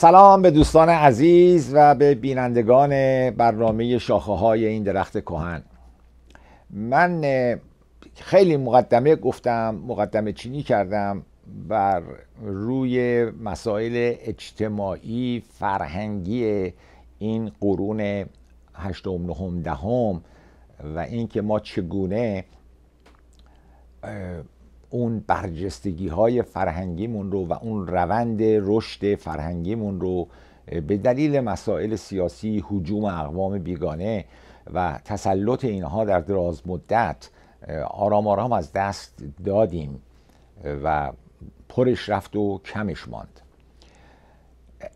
سلام به دوستان عزیز و به بینندگان برنامه شاخه های این درخت کهن من خیلی مقدمه گفتم مقدمه چینی کردم بر روی مسائل اجتماعی فرهنگی این قرون هشتم نهم دهم و اینکه ما چگونه اون برجستگی های فرهنگیمون رو و اون روند رشد فرهنگیمون رو به دلیل مسائل سیاسی حجوم اقوام بیگانه و تسلط اینها در دراز مدت آرام آرام از دست دادیم و پرش رفت و کمش ماند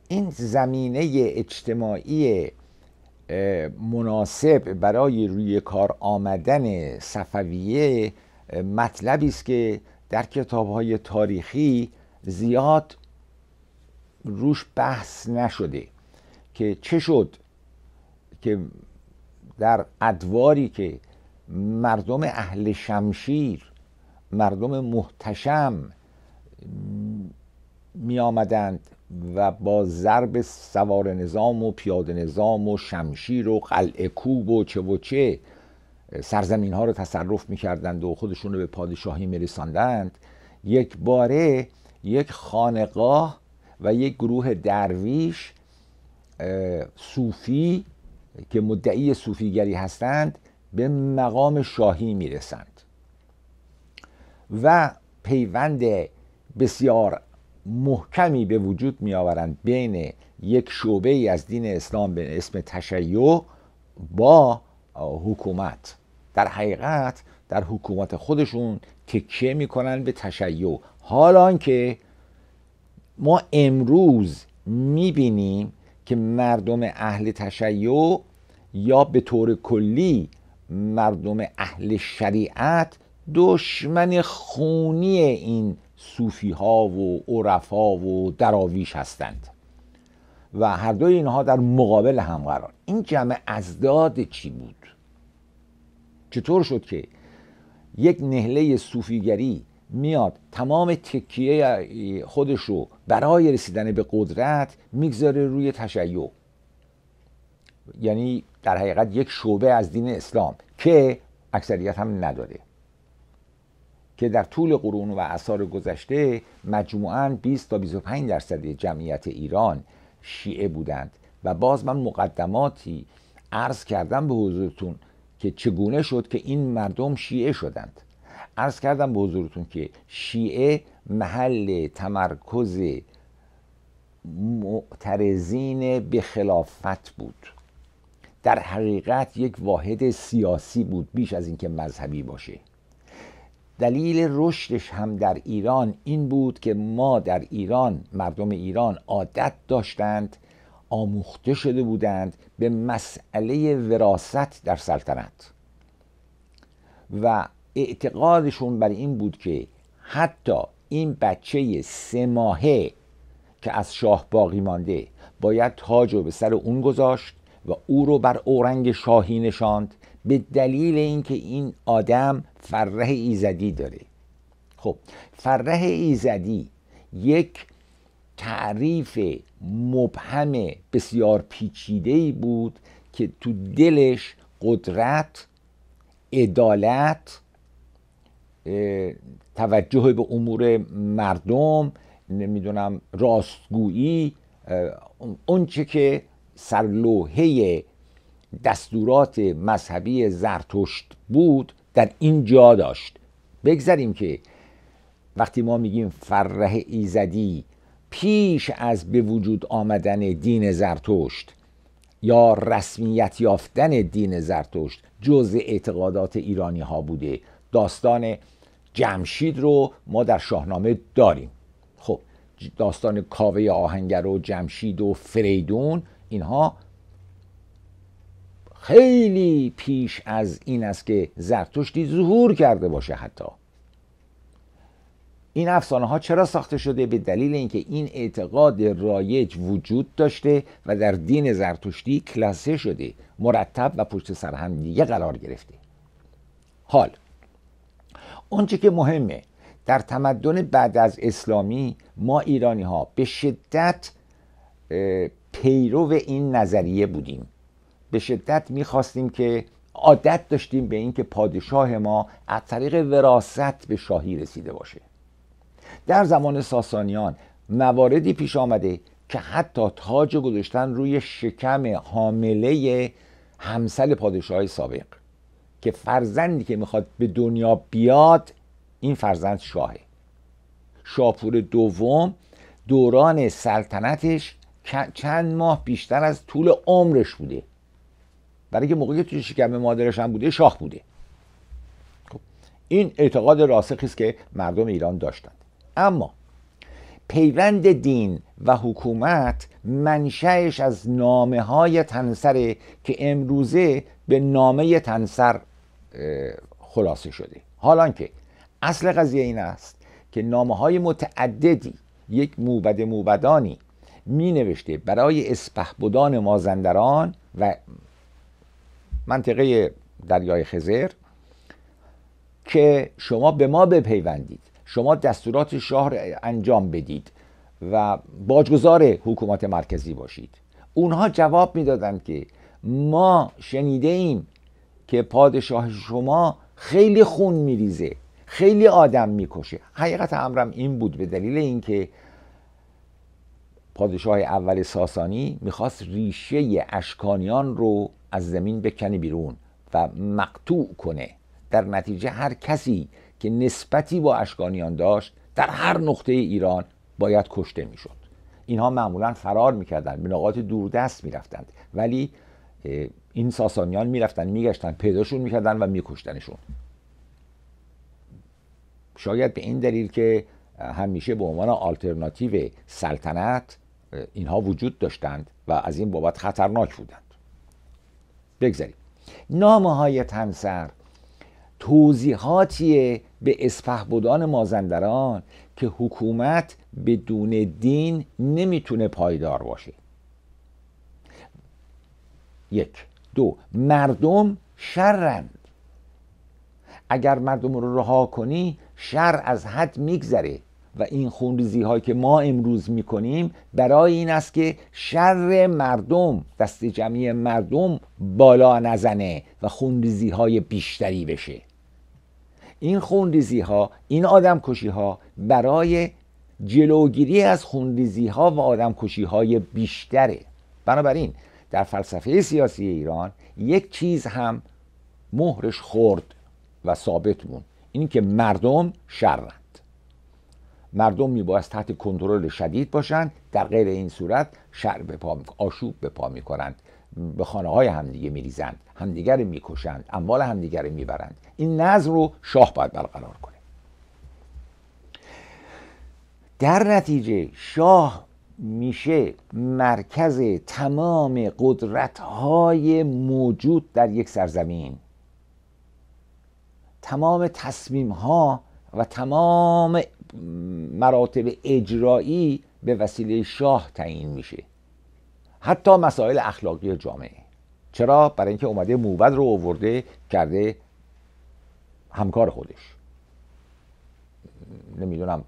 این زمینه اجتماعی مناسب برای روی کار آمدن صفویه مطلبی است که در کتاب های تاریخی زیاد روش بحث نشده که چه شد که در ادواری که مردم اهل شمشیر مردم محتشم می آمدند و با ضرب سوار نظام و پیاده نظام و شمشیر و قلعه کوب و چه و چه سرزمین ها رو تصرف کردند و خودشون رو به پادشاهی میرساندند یک باره یک خانقاه و یک گروه درویش صوفی که مدعی صوفیگری هستند به مقام شاهی رسند. و پیوند بسیار محکمی به وجود آورند بین یک شعبه ای از دین اسلام به اسم تشیع با حکومت در حقیقت در حکومت خودشون تکیه میکنن به تشیع حالا که ما امروز میبینیم که مردم اهل تشیع یا به طور کلی مردم اهل شریعت دشمن خونی این صوفی ها و عرفا و دراویش هستند و هر دوی اینها در مقابل هم قرار این جمع ازداد چی بود چطور شد که یک نهله صوفیگری میاد تمام تکیه خودش رو برای رسیدن به قدرت میگذاره روی تشیع یعنی در حقیقت یک شعبه از دین اسلام که اکثریت هم نداره که در طول قرون و اثار گذشته مجموعاً 20 تا 25 درصد جمعیت ایران شیعه بودند و باز من مقدماتی عرض کردم به حضورتون که چگونه شد که این مردم شیعه شدند عرض کردم به حضورتون که شیعه محل تمرکز معترضین به خلافت بود در حقیقت یک واحد سیاسی بود بیش از اینکه مذهبی باشه دلیل رشدش هم در ایران این بود که ما در ایران مردم ایران عادت داشتند آموخته شده بودند به مسئله وراست در سلطنت و اعتقادشون بر این بود که حتی این بچه سه ماهه که از شاه باقی مانده باید تاج رو به سر اون گذاشت و او رو بر اورنگ شاهی نشاند به دلیل اینکه این آدم فرح ایزدی داره خب فرح ایزدی یک تعریف مبهم بسیار پیچیده بود که تو دلش قدرت عدالت توجه به امور مردم نمیدونم راستگویی اونچه که سرلوحه دستورات مذهبی زرتشت بود در این جا داشت بگذاریم که وقتی ما میگیم فرح ایزدی پیش از به وجود آمدن دین زرتشت یا رسمیت یافتن دین زرتشت جزء اعتقادات ایرانی ها بوده داستان جمشید رو ما در شاهنامه داریم خب داستان کاوه آهنگر و جمشید و فریدون اینها خیلی پیش از این است که زرتشتی ظهور کرده باشه حتی این افسانه ها چرا ساخته شده به دلیل اینکه این اعتقاد رایج وجود داشته و در دین زرتشتی کلاسه شده مرتب و پشت سر هم دیگه قرار گرفته حال اونچه که مهمه در تمدن بعد از اسلامی ما ایرانی ها به شدت پیرو این نظریه بودیم به شدت میخواستیم که عادت داشتیم به اینکه پادشاه ما از طریق وراست به شاهی رسیده باشه در زمان ساسانیان مواردی پیش آمده که حتی تاج گذاشتن روی شکم حامله همسل پادشاه سابق که فرزندی که میخواد به دنیا بیاد این فرزند شاهه شاپور دوم دوران سلطنتش چند ماه بیشتر از طول عمرش بوده برای که موقعی توی شکم مادرش هم بوده شاه بوده خب، این اعتقاد راسخی است که مردم ایران داشتند اما پیوند دین و حکومت منشأش از نامه های تنسره که امروزه به نامه تنسر خلاصه شده حالانکه که اصل قضیه این است که نامه های متعددی یک موبد موبدانی می نوشته برای بودان مازندران و منطقه دریای خزر که شما به ما بپیوندید شما دستورات شاه انجام بدید و باجگذار حکومت مرکزی باشید اونها جواب میدادند که ما شنیده ایم که پادشاه شما خیلی خون میریزه خیلی آدم میکشه حقیقت امرم این بود به دلیل اینکه پادشاه اول ساسانی میخواست ریشه اشکانیان رو از زمین بکنه بیرون و مقطوع کنه در نتیجه هر کسی که نسبتی با اشکانیان داشت در هر نقطه ایران باید کشته میشد اینها معمولا فرار میکردند به نقاط دوردست میرفتند ولی این ساسانیان میرفتند میگشتند، پیداشون میکردند و میکشتنشون شاید به این دلیل که همیشه به عنوان آلترناتیو سلطنت اینها وجود داشتند و از این بابت خطرناک بودند بگذاریم نامه های تنسر توضیحاتیه به بودان مازندران که حکومت بدون دین نمیتونه پایدار باشه یک دو مردم شرند اگر مردم رو رها کنی شر از حد میگذره و این خونریزی هایی که ما امروز میکنیم برای این است که شر مردم دست جمعی مردم بالا نزنه و خونریزی های بیشتری بشه این خونریزی ها این آدم ها برای جلوگیری از خونریزی ها و آدم های بیشتره بنابراین در فلسفه سیاسی ایران یک چیز هم مهرش خورد و ثابت موند این که مردم شرند مردم میباید تحت کنترل شدید باشند در غیر این صورت شر به پا آشوب به پا میکنند به خانه های همدیگه میریزند همدیگر میکشند اموال همدیگر میبرند این نظر رو شاه باید برقرار کنه در نتیجه شاه میشه مرکز تمام قدرت های موجود در یک سرزمین تمام تصمیم ها و تمام مراتب اجرایی به وسیله شاه تعیین میشه حتی مسائل اخلاقی جامعه چرا برای اینکه اومده موبد رو اوورده کرده همکار خودش نمیدونم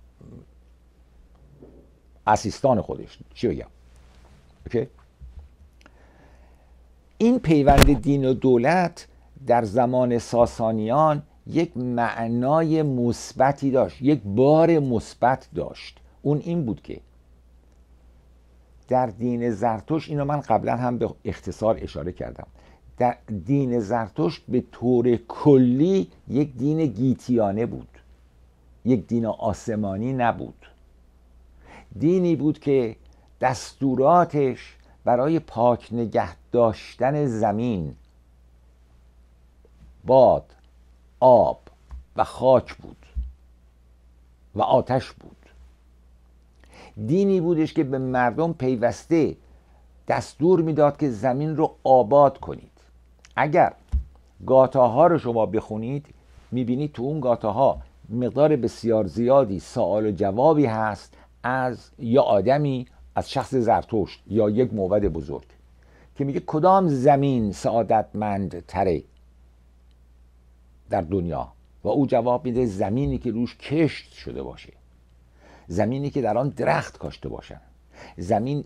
اسیستان خودش چی بگم اوکی این پیوند دین و دولت در زمان ساسانیان یک معنای مثبتی داشت یک بار مثبت داشت اون این بود که در دین زرتشت اینو من قبلا هم به اختصار اشاره کردم در دین زرتشت به طور کلی یک دین گیتیانه بود یک دین آسمانی نبود دینی بود که دستوراتش برای پاک نگه داشتن زمین باد آب و خاک بود و آتش بود دینی بودش که به مردم پیوسته دستور میداد که زمین رو آباد کنید اگر گاتاها رو شما بخونید میبینید تو اون گاتاها مقدار بسیار زیادی سوال و جوابی هست از یا آدمی از شخص زرتشت یا یک موبد بزرگ که میگه کدام زمین سعادتمند تره در دنیا و او جواب میده زمینی که روش کشت شده باشه زمینی که در آن درخت کاشته باشن زمین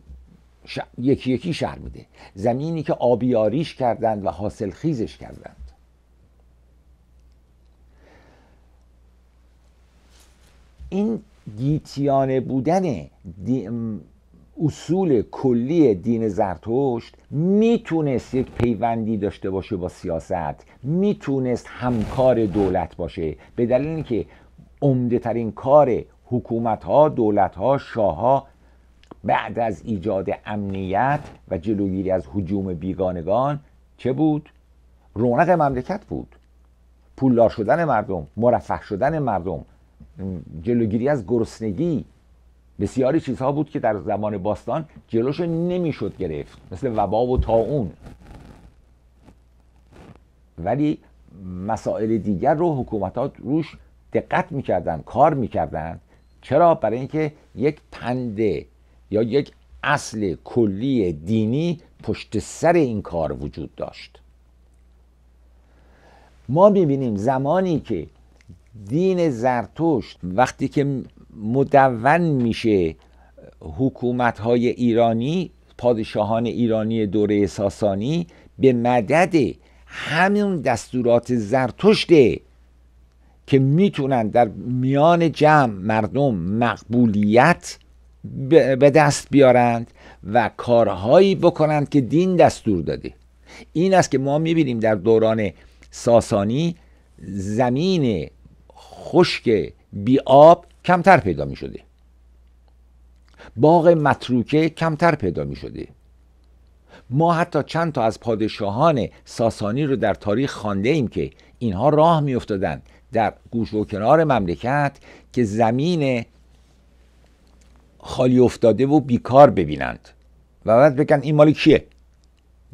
یکی یکی شهر میده زمینی که آبیاریش کردند و حاصل خیزش کردند این گیتیانه بودن اصول کلی دین زرتشت میتونست یک پیوندی داشته باشه با سیاست میتونست همکار دولت باشه به دلیل که عمده ترین کار حکومت ها دولت ها شاه ها بعد از ایجاد امنیت و جلوگیری از حجوم بیگانگان چه بود؟ رونق مملکت بود پولدار شدن مردم مرفه شدن مردم جلوگیری از گرسنگی بسیاری چیزها بود که در زمان باستان جلوش نمیشد گرفت مثل وبا و تاون ولی مسائل دیگر رو حکومت ها روش دقت میکردن کار میکردن چرا برای اینکه یک پنده یا یک اصل کلی دینی پشت سر این کار وجود داشت ما میبینیم زمانی که دین زرتشت وقتی که مدون میشه حکومت های ایرانی پادشاهان ایرانی دوره ساسانی به مدد همین دستورات زرتشت که میتونن در میان جمع مردم مقبولیت به دست بیارند و کارهایی بکنند که دین دستور داده این است که ما میبینیم در دوران ساسانی زمین خشک آب کمتر پیدا می شده باغ متروکه کمتر پیدا می ما حتی چند تا از پادشاهان ساسانی رو در تاریخ خانده ایم که اینها راه می در گوش و کنار مملکت که زمین خالی افتاده و بیکار ببینند و بعد بگن این مال کیه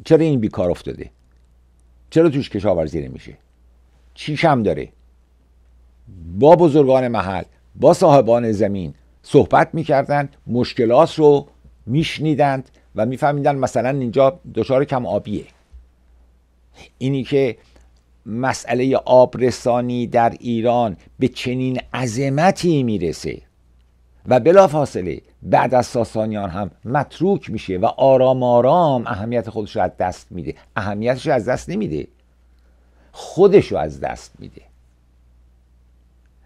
چرا این بیکار افتاده چرا توش کشاورزی نمیشه چی کم داره با بزرگان محل با صاحبان زمین صحبت میکردند مشکلات رو میشنیدند و میفهمیدن مثلا اینجا دچار کم آبیه اینی که مسئله آبرسانی در ایران به چنین عظمتی میرسه و بلافاصله بعد از ساسانیان هم متروک میشه و آرام آرام اهمیت خودش رو از دست میده اهمیتش رو از دست نمیده خودش رو از دست میده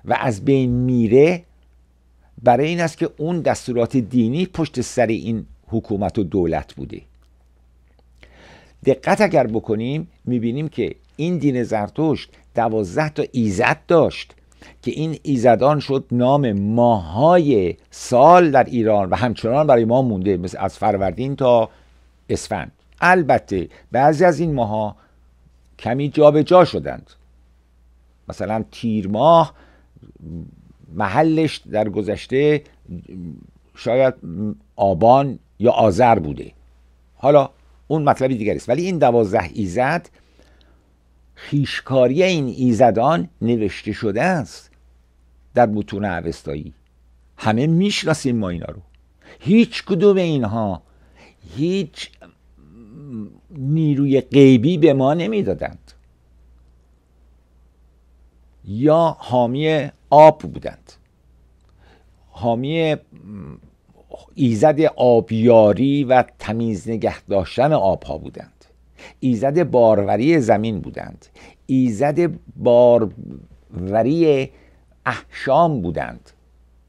و از بین میره برای این است که اون دستورات دینی پشت سر این حکومت و دولت بوده دقت اگر بکنیم میبینیم که این دین زرتشت دوازده تا ایزد داشت که این ایزدان شد نام ماهای سال در ایران و همچنان برای ما مونده مثل از فروردین تا اسفند البته بعضی از این ماها کمی جابجا جا شدند مثلا تیر ماه محلش در گذشته شاید آبان یا آذر بوده حالا اون مطلبی دیگر است ولی این دوازده ایزد خیشکاری این ایزدان نوشته شده است در متون اوستایی همه میشناسیم ما اینا رو هیچ کدوم اینها هیچ نیروی غیبی به ما نمیدادند یا حامی آب بودند حامی ایزد آبیاری و تمیز نگه داشتن آبها بودند ایزد باروری زمین بودند ایزد باروری احشام بودند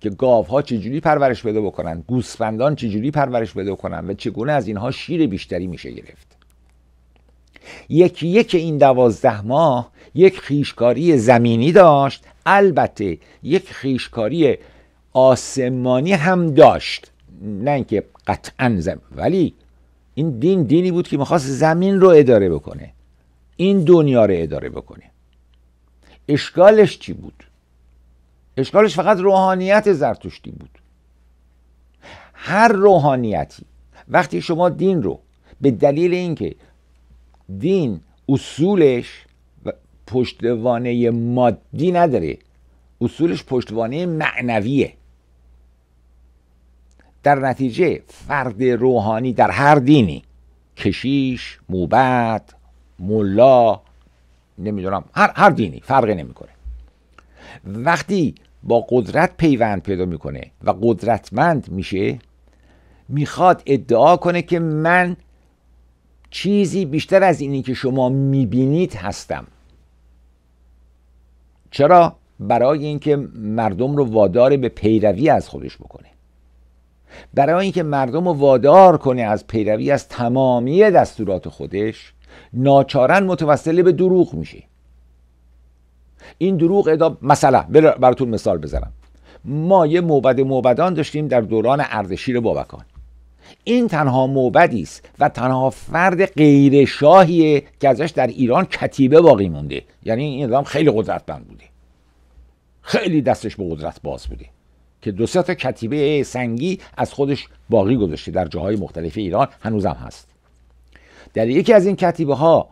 که ها چجوری پرورش بده بکنند گوسفندان چجوری پرورش بده کنن و چگونه از اینها شیر بیشتری میشه گرفت یکی یک این دوازده ماه یک خیشکاری زمینی داشت البته یک خیشکاری آسمانی هم داشت نه اینکه قطعا زم ولی این دین دینی بود که میخواست زمین رو اداره بکنه این دنیا رو اداره بکنه اشکالش چی بود؟ اشکالش فقط روحانیت زرتشتی بود هر روحانیتی وقتی شما دین رو به دلیل اینکه دین اصولش پشتوانه مادی نداره اصولش پشتوانه معنویه در نتیجه فرد روحانی در هر دینی کشیش موبت، ملا نمیدونم هر, هر دینی فرقی نمیکنه وقتی با قدرت پیوند پیدا میکنه و قدرتمند میشه میخواد ادعا کنه که من چیزی بیشتر از اینی که شما میبینید هستم چرا برای اینکه مردم رو وادار به پیروی از خودش بکنه برای اینکه مردم رو وادار کنه از پیروی از تمامی دستورات خودش ناچارن متوسله به دروغ میشه این دروغ اداب مثلا براتون مثال بزنم ما یه موبد موبدان داشتیم در دوران اردشیر بابکان این تنها موبدی است و تنها فرد غیر شاهیه که ازش در ایران کتیبه باقی مونده یعنی این ادام خیلی قدرتمند بوده خیلی دستش به قدرت باز بوده که دو تا کتیبه سنگی از خودش باقی گذاشته در جاهای مختلف ایران هنوزم هست در یکی از این کتیبه ها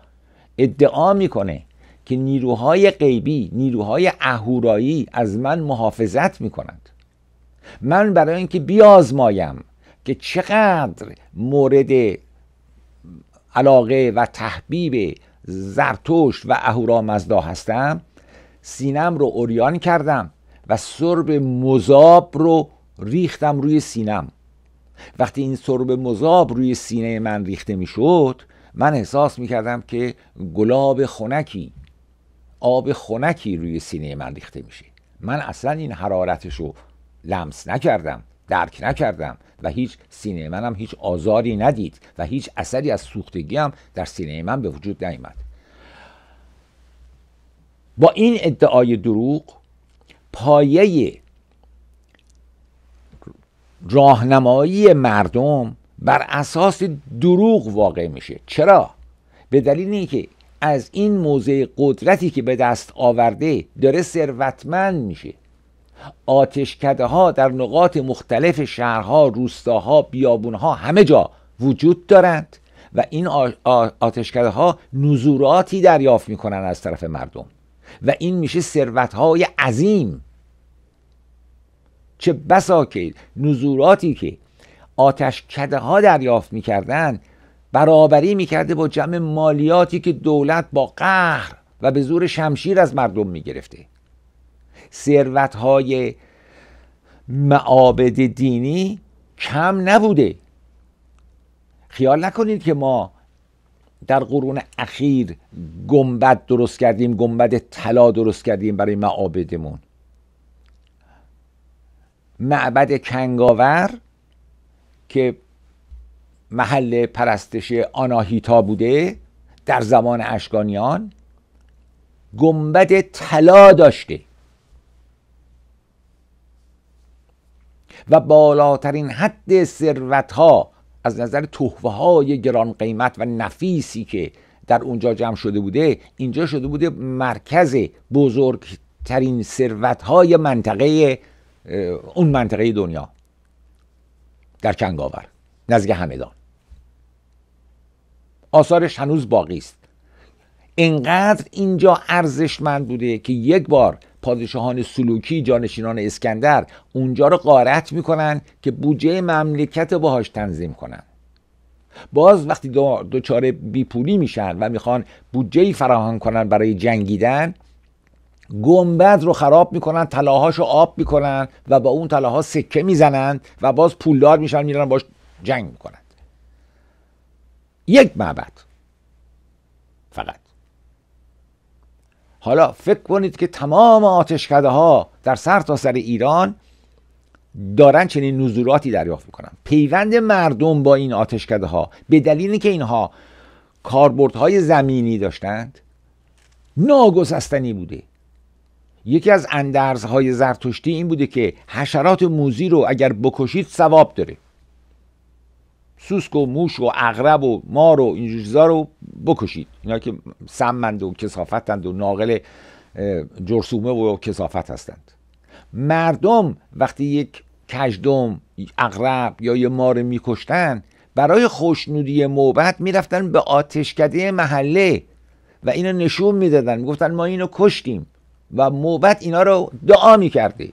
ادعا میکنه که نیروهای غیبی نیروهای اهورایی از من محافظت میکنند من برای اینکه بیازمایم که چقدر مورد علاقه و تحبیب زرتشت و مزدا هستم سینم رو اوریان کردم و سرب مذاب رو ریختم روی سینم وقتی این سرب مذاب روی سینه من ریخته میشد من احساس میکردم که گلاب خنکی آب خنکی روی سینه من ریخته میشه من اصلا این حرارتش رو لمس نکردم درک نکردم و هیچ سینه منم هیچ آزاری ندید و هیچ اثری از سوختگی هم در سینه من به وجود نیامد با این ادعای دروغ پایه راهنمایی مردم بر اساس دروغ واقع میشه چرا به دلیل اینکه از این موضع قدرتی که به دست آورده داره ثروتمند میشه آتشکده ها در نقاط مختلف شهرها، روستاها، بیابونها همه جا وجود دارند و این آتشکده ها نزوراتی دریافت میکنند از طرف مردم و این میشه ثروت های عظیم چه بسا که نزوراتی که آتش کده ها دریافت میکردن برابری میکرده با جمع مالیاتی که دولت با قهر و به زور شمشیر از مردم میگرفته ثروت های معابد دینی کم نبوده خیال نکنید که ما در قرون اخیر گنبد درست کردیم گنبد طلا درست کردیم برای معابدمون معبد کنگاور که محل پرستش آناهیتا بوده در زمان اشکانیان گنبد طلا داشته و بالاترین حد ثروت ها از نظر تحفه های گران قیمت و نفیسی که در اونجا جمع شده بوده اینجا شده بوده مرکز بزرگترین ثروت های منطقه اون منطقه دنیا در کنگاور نزدیک همدان آثارش هنوز باقی است انقدر اینجا ارزشمند بوده که یک بار پادشاهان سلوکی جانشینان اسکندر اونجا رو قارت میکنن که بودجه مملکت باهاش تنظیم کنن باز وقتی دو دوچاره بیپولی میشن و میخوان بودجه فراهم کنن برای جنگیدن گنبد رو خراب میکنن طلاهاش رو آب میکنن و با اون طلاها سکه میزنن و باز پولدار میشن میرن باش جنگ میکنن یک معبد فقط حالا فکر کنید که تمام آتشکده ها در سر تا سر ایران دارن چنین نزوراتی دریافت میکنن پیوند مردم با این آتشکده ها به دلیلی که اینها کاربردهای زمینی داشتند ناگسستنی بوده یکی از اندرزهای زرتشتی این بوده که حشرات موزی رو اگر بکشید ثواب داره سوسک و موش و اغرب و مار و این چیزا رو بکشید اینا که سمند و کسافتند و ناقل جرسومه و کسافت هستند مردم وقتی یک کجدم اغرب یا یه مار میکشتن برای خوشنودی موبت میرفتن به آتشکده محله و اینو نشون میدادن میگفتن ما اینو کشتیم و موبت اینا رو دعا میکرده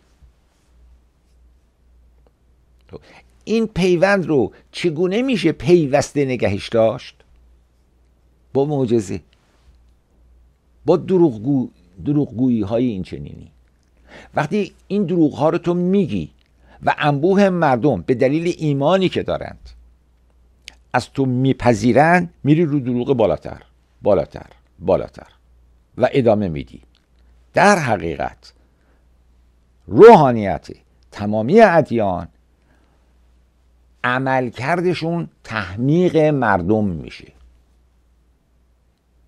خب، این پیوند رو چگونه میشه پیوسته نگهش داشت با معجزه با دروغگو دروغگویی های این چنینی وقتی این دروغ ها رو تو میگی و انبوه مردم به دلیل ایمانی که دارند از تو میپذیرن میری رو دروغ بالاتر بالاتر بالاتر و ادامه میدی در حقیقت روحانیت تمامی ادیان عملکردشون تحمیق مردم میشه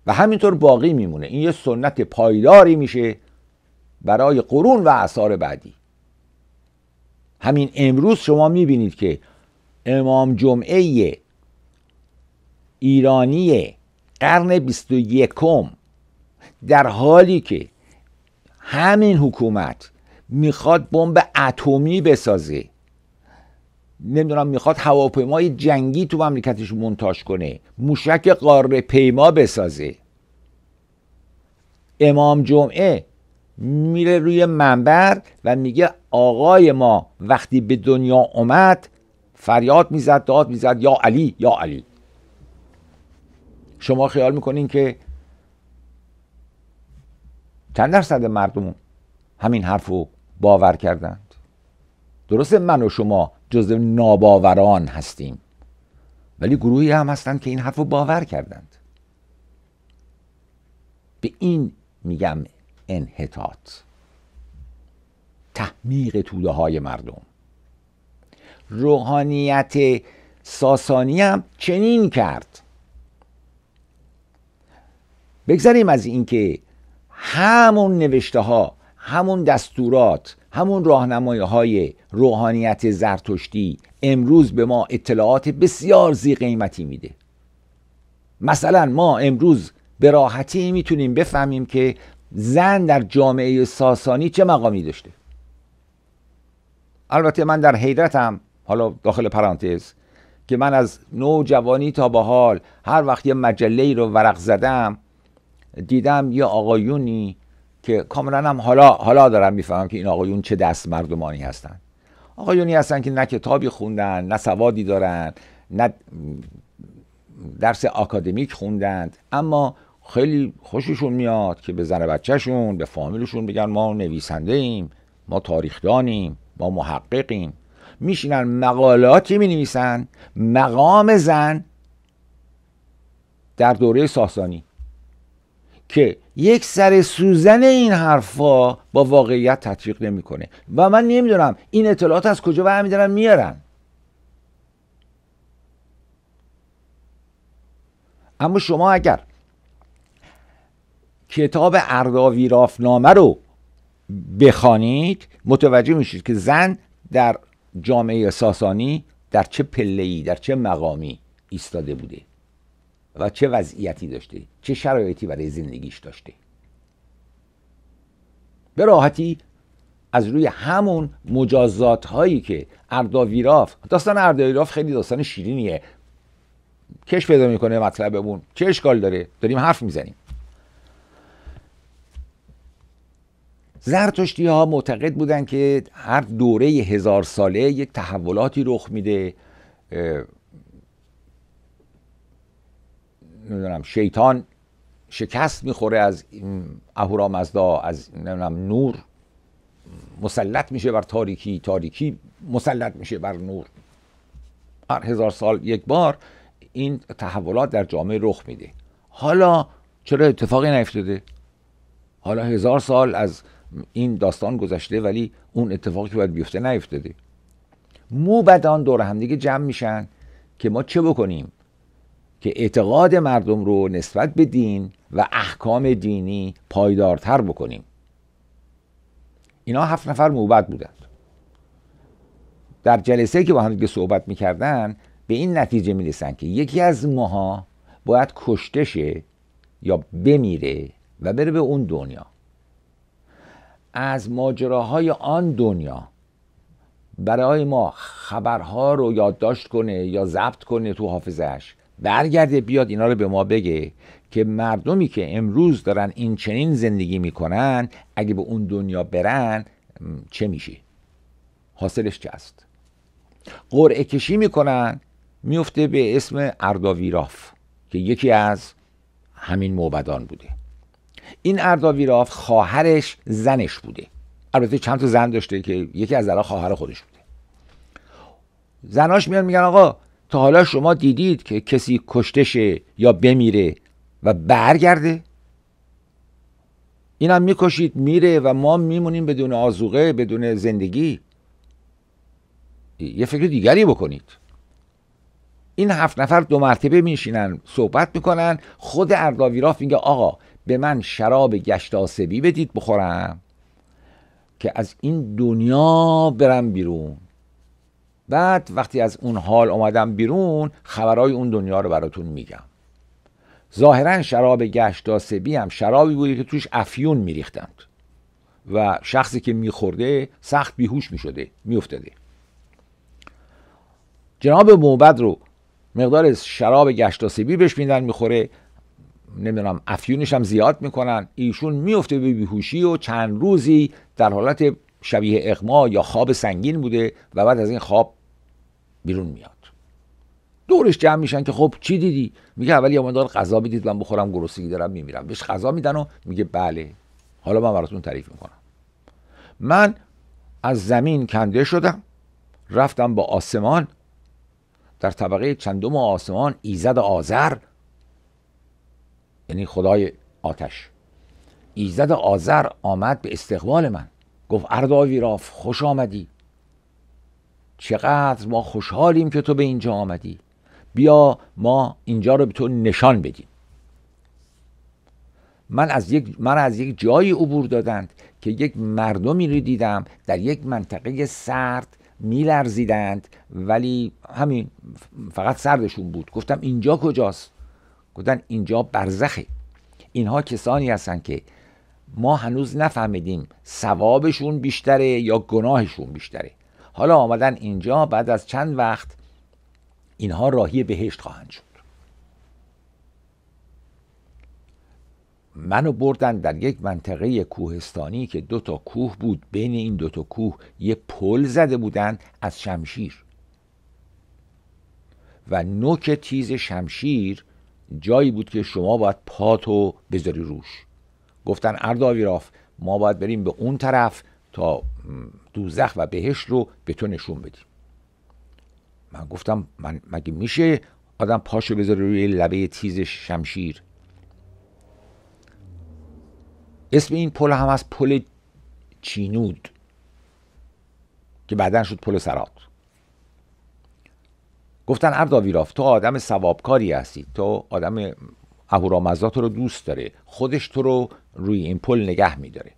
و همینطور باقی میمونه این یه سنت پایداری میشه برای قرون و اثار بعدی همین امروز شما میبینید که امام جمعه ایرانی قرن 21 در حالی که همین حکومت میخواد بمب اتمی بسازه نمیدونم میخواد هواپیمای جنگی تو مملکتش منتاش کنه موشک قاره پیما بسازه امام جمعه میره روی منبر و میگه آقای ما وقتی به دنیا اومد فریاد میزد داد میزد یا علی یا علی شما خیال میکنین که چند درصد مردم همین حرف رو باور کردند درسته من و شما جزء ناباوران هستیم ولی گروهی هم هستند که این حرف رو باور کردند به این میگم انحطاط تحمیق توده های مردم روحانیت ساسانی هم چنین کرد بگذاریم از اینکه همون نوشته ها همون دستورات همون راهنمایی های روحانیت زرتشتی امروز به ما اطلاعات بسیار زی قیمتی میده مثلا ما امروز به راحتی میتونیم بفهمیم که زن در جامعه ساسانی چه مقامی داشته البته من در حیرتم حالا داخل پرانتز که من از جوانی تا به حال هر وقت یه مجله رو ورق زدم دیدم یه آقایونی که کاملا هم حالا حالا دارم میفهمم که این آقایون چه دست مردمانی هستن آقایونی هستن که نه کتابی خوندن نه سوادی دارن نه درس آکادمیک خوندند اما خیلی خوششون میاد که به زن بچهشون به فامیلشون بگن ما نویسنده ایم ما تاریخدانیم ما محققیم میشینن مقالاتی می مقام زن در دوره ساسانی که یک سر سوزن این حرفا با واقعیت تطبیق نمیکنه و من نمیدونم این اطلاعات از کجا دارن میارن اما شما اگر کتاب ارداوی رافنامه رو بخوانید متوجه میشید که زن در جامعه ساسانی در چه پله ای در چه مقامی ایستاده بوده و چه وضعیتی داشته چه شرایطی برای زندگیش داشته به راحتی از روی همون مجازات هایی که ارداویراف داستان ارداویراف خیلی داستان شیرینیه کش پیدا میکنه مطلبمون چه اشکال داره داریم حرف میزنیم زرتشتی ها معتقد بودن که هر دوره هزار ساله یک تحولاتی رخ میده نمیدونم شیطان شکست میخوره از مزدا از نمیدونم نور مسلط میشه بر تاریکی تاریکی مسلط میشه بر نور هر هزار سال یک بار این تحولات در جامعه رخ میده حالا چرا اتفاقی نیفتاده حالا هزار سال از این داستان گذشته ولی اون اتفاقی که باید بیفته نیفتاده موبدان دور همدیگه جمع میشن که ما چه بکنیم که اعتقاد مردم رو نسبت به دین و احکام دینی پایدارتر بکنیم اینا هفت نفر موبت بودند در جلسه که با هم دیگه صحبت میکردن به این نتیجه میرسن که یکی از ماها باید کشته شه یا بمیره و بره به اون دنیا از ماجراهای آن دنیا برای ما خبرها رو یادداشت کنه یا ضبط کنه تو حافظش برگرده بیاد اینا رو به ما بگه که مردمی که امروز دارن این چنین زندگی میکنن اگه به اون دنیا برن چه میشه حاصلش چه است قرعه کشی میکنن میفته به اسم ارداویراف که یکی از همین موبدان بوده این ارداویراف خواهرش زنش بوده البته چند تا زن داشته که یکی از زنها خواهر خودش بوده زناش میان میگن آقا تا حالا شما دیدید که کسی کشته شه یا بمیره و برگرده اینم میکشید میره و ما میمونیم بدون آزوقه بدون زندگی یه فکر دیگری بکنید این هفت نفر دو مرتبه میشینن صحبت میکنن خود ارداویراف میگه آقا به من شراب گشت آسبی بدید بخورم که از این دنیا برم بیرون بعد وقتی از اون حال اومدم بیرون خبرای اون دنیا رو براتون میگم ظاهرا شراب گشتاسبی هم شرابی بوده که توش افیون میریختند و شخصی که میخورده سخت بیهوش میشده میافتاده جناب موبد رو مقدار شراب گشتاسبی بهش میدن میخوره نمیدونم افیونش هم زیاد میکنن ایشون میفته به بیهوشی و چند روزی در حالت شبیه اقما یا خواب سنگین بوده و بعد از این خواب بیرون میاد دورش جمع میشن که خب چی دیدی میگه اول یه مقدار غذا میدید من بخورم گرسنگی دارم میمیرم بهش غذا میدن و میگه بله حالا من براتون تعریف میکنم من از زمین کنده شدم رفتم با آسمان در طبقه چندم آسمان ایزد آذر یعنی خدای آتش ایزد آذر آمد به استقبال من گفت ارداویراف خوش آمدی چقدر ما خوشحالیم که تو به اینجا آمدی بیا ما اینجا رو به تو نشان بدیم من از یک من از یک جایی عبور دادند که یک مردمی رو دیدم در یک منطقه سرد میلرزیدند ولی همین فقط سردشون بود گفتم اینجا کجاست گفتن اینجا برزخه اینها کسانی هستند که ما هنوز نفهمیدیم ثوابشون بیشتره یا گناهشون بیشتره حالا آمدن اینجا بعد از چند وقت اینها راهی بهشت خواهند شد منو بردن در یک منطقه کوهستانی که دو تا کوه بود بین این دو تا کوه یه پل زده بودن از شمشیر و نوک تیز شمشیر جایی بود که شما باید پاتو بذاری روش گفتن ارداویراف ما باید بریم به اون طرف تا دوزخ و بهش رو به تو نشون بدیم من گفتم من مگه میشه آدم پاشو بذاره روی لبه تیز شمشیر اسم این پل هم از پل چینود که بعدا شد پل سرات گفتن ارداویراف تو آدم سوابکاری هستی تو آدم اهورامزا تو رو دوست داره خودش تو رو روی این پل نگه میداره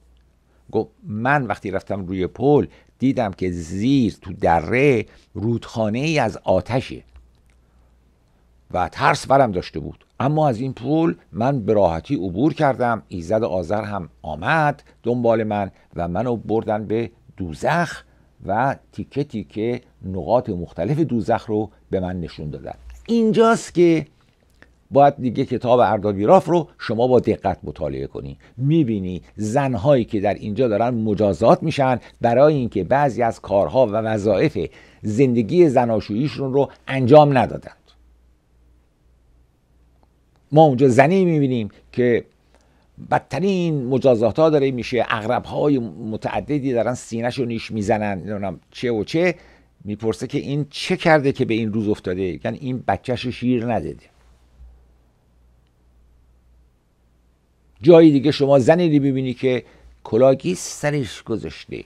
گفت من وقتی رفتم روی پل دیدم که زیر تو دره رودخانه ای از آتشه و ترس برم داشته بود اما از این پول من به راحتی عبور کردم ایزد آذر هم آمد دنبال من و منو بردن به دوزخ و تیکه تیکه نقاط مختلف دوزخ رو به من نشون دادن اینجاست که باید دیگه کتاب اردابیراف رو شما با دقت مطالعه کنی میبینی زنهایی که در اینجا دارن مجازات میشن برای اینکه بعضی از کارها و وظایف زندگی زناشوییشون رو انجام ندادند ما اونجا زنی میبینیم که بدترین مجازات ها داره میشه اغرب های متعددی دارن سینش رو نیش میزنن نمیدونم چه و چه میپرسه که این چه کرده که به این روز افتاده یعنی این بچهش شیر نداده جایی دیگه شما زنی رو ببینی که کلاگی سرش گذاشته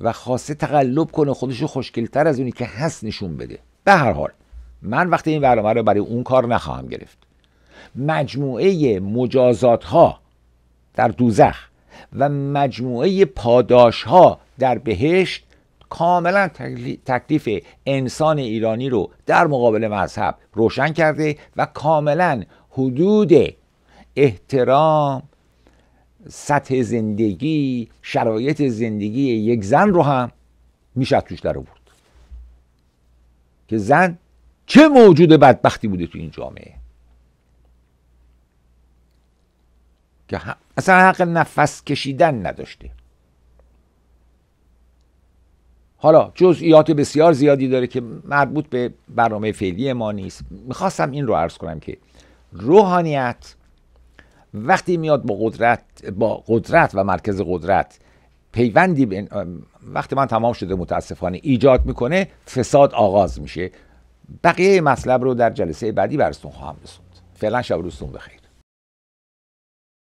و خاصه تقلب کنه خودشو تر از اونی که هست نشون بده به هر حال من وقتی این برنامه رو برای اون کار نخواهم گرفت مجموعه مجازات ها در دوزخ و مجموعه پاداش ها در بهشت کاملا تکلیف انسان ایرانی رو در مقابل مذهب روشن کرده و کاملا حدود احترام سطح زندگی شرایط زندگی یک زن رو هم میشه توش در آورد که زن چه موجود بدبختی بوده تو این جامعه که اصلا حق نفس کشیدن نداشته حالا جزئیات بسیار زیادی داره که مربوط به برنامه فعلی ما نیست میخواستم این رو عرض کنم که روحانیت وقتی میاد با قدرت با قدرت و مرکز قدرت پیوندی وقتی من تمام شده متاسفانه ایجاد میکنه فساد آغاز میشه بقیه مطلب رو در جلسه بعدی براتون خواهم رسوند فعلا شب روزتون بخیر